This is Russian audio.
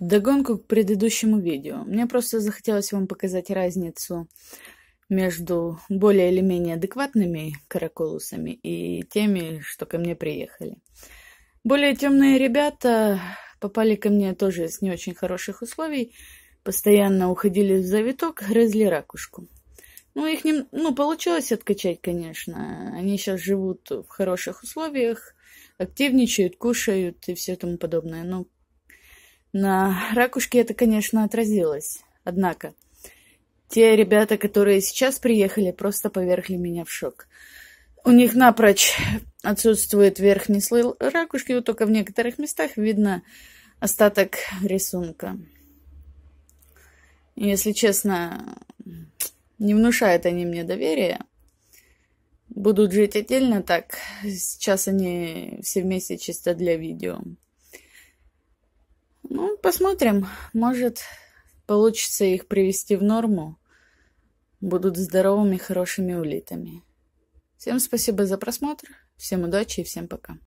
Догонку к предыдущему видео. Мне просто захотелось вам показать разницу между более или менее адекватными каракулусами и теми, что ко мне приехали. Более темные ребята попали ко мне тоже с не очень хороших условий, постоянно уходили в завиток, грызли ракушку. Ну, их не... ну, получилось откачать, конечно. Они сейчас живут в хороших условиях, активничают, кушают и все тому подобное. Но на ракушке это, конечно, отразилось. Однако, те ребята, которые сейчас приехали, просто повергли меня в шок. У них напрочь отсутствует верхний слой ракушки, вот только в некоторых местах видно остаток рисунка. Если честно, не внушают они мне доверия. Будут жить отдельно так. Сейчас они все вместе чисто для видео. Ну, посмотрим. Может, получится их привести в норму. Будут здоровыми, хорошими улитами. Всем спасибо за просмотр. Всем удачи и всем пока.